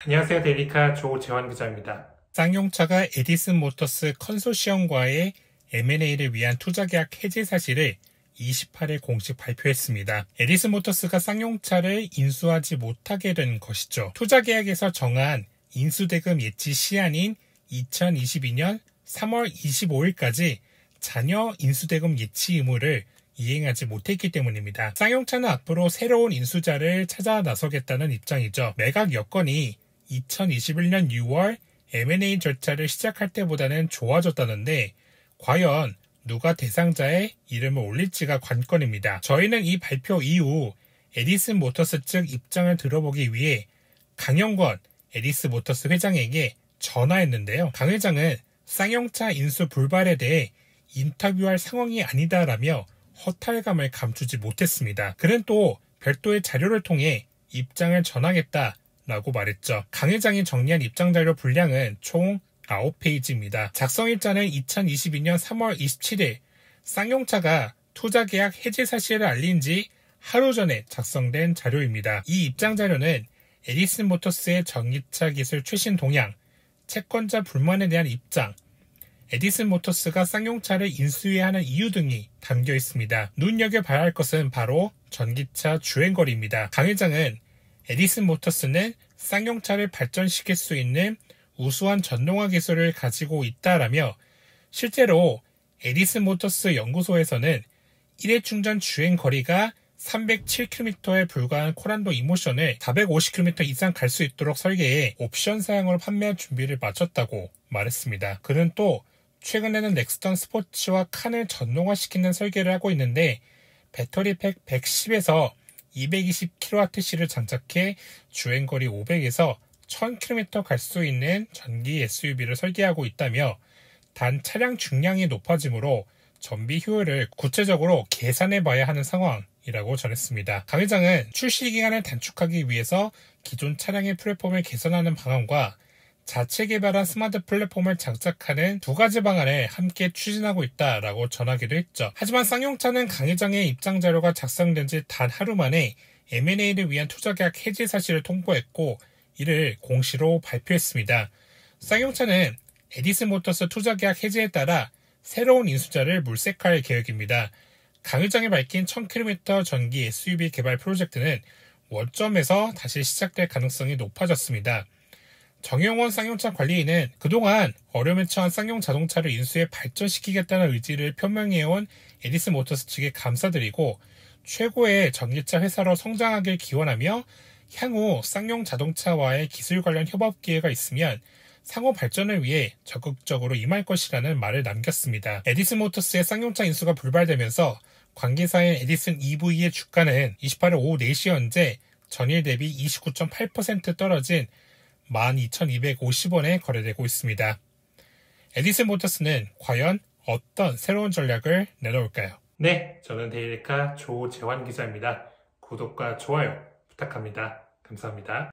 안녕하세요. 데리카 조재환 기자입니다. 쌍용차가 에디슨 모터스 컨소시엄과의 M&A를 위한 투자 계약 해지 사실을 28일 공식 발표했습니다. 에디슨 모터스가 쌍용차를 인수하지 못하게 된 것이죠. 투자 계약에서 정한 인수대금 예치 시한인 2022년 3월 25일까지 잔여 인수대금 예치 의무를 이행하지 못했기 때문입니다. 쌍용차는 앞으로 새로운 인수자를 찾아 나서겠다는 입장이죠. 매각 여건이 2021년 6월 M&A 절차를 시작할 때보다는 좋아졌다는데 과연 누가 대상자의 이름을 올릴지가 관건입니다. 저희는 이 발표 이후 에디슨 모터스 측 입장을 들어보기 위해 강영권 에디스 모터스 회장에게 전화했는데요. 강 회장은 쌍용차 인수 불발에 대해 인터뷰할 상황이 아니다라며 허탈감을 감추지 못했습니다. 그는 또 별도의 자료를 통해 입장을 전하겠다 라고 말했죠. 강 회장이 정리한 입장자료 분량은 총 9페이지입니다. 작성일자는 2022년 3월 27일 쌍용차가 투자계약 해지 사실을 알린 지 하루 전에 작성된 자료입니다. 이 입장자료는 에디슨 모터스의 전기차 기술 최신 동향, 채권자 불만에 대한 입장, 에디슨 모터스가 쌍용차를 인수해야 하는 이유 등이 담겨 있습니다. 눈여겨봐야 할 것은 바로 전기차 주행거리입니다. 강 회장은 에디슨 모터스는 쌍용차를 발전시킬 수 있는 우수한 전동화 기술을 가지고 있다라며 실제로 에디슨 모터스 연구소에서는 1회 충전 주행 거리가 307km에 불과한 코란도 이모션을 450km 이상 갈 수 있도록 설계해 옵션 사양으로 판매할 준비를 마쳤다고 말했습니다. 그는 또 최근에는 넥스턴 스포츠와 칸을 전동화시키는 설계를 하고 있는데 배터리팩 110에서 220kWh를 장착해 주행거리 500에서 1000km 갈 수 있는 전기 SUV를 설계하고 있다며 단 차량 중량이 높아지므로 전비 효율을 구체적으로 계산해 봐야 하는 상황이라고 전했습니다. 강 회장은 출시 기간을 단축하기 위해서 기존 차량의 플랫폼을 개선하는 방안과 자체 개발한 스마트 플랫폼을 장착하는 두 가지 방안에 함께 추진하고 있다라고 전하기도 했죠. 하지만 쌍용차는 강 회장의 입장 자료가 작성된 지 단 하루 만에 M&A를 위한 투자 계약 해지 사실을 통보했고 이를 공시로 발표했습니다. 쌍용차는 에디슨 모터스 투자 계약 해지에 따라 새로운 인수자를 물색할 계획입니다. 강 회장이 밝힌 1000km 전기 SUV 개발 프로젝트는 원점에서 다시 시작될 가능성이 높아졌습니다. 정영원 쌍용차 관리인은 그동안 어려움에 처한 쌍용 자동차를 인수해 발전시키겠다는 의지를 표명해온 에디슨 모터스 측에 감사드리고 최고의 전기차 회사로 성장하길 기원하며 향후 쌍용 자동차와의 기술 관련 협업 기회가 있으면 상호 발전을 위해 적극적으로 임할 것이라는 말을 남겼습니다. 에디슨 모터스의 쌍용차 인수가 불발되면서 관계사인 에디슨 EV의 주가는 28일 오후 4시 현재 전일 대비 29.8% 떨어진 12,250원에 거래되고 있습니다. 에디슨 모터스는 과연 어떤 새로운 전략을 내놓을까요? 네, 저는 데일리카 조재환 기자입니다. 구독과 좋아요 부탁합니다. 감사합니다.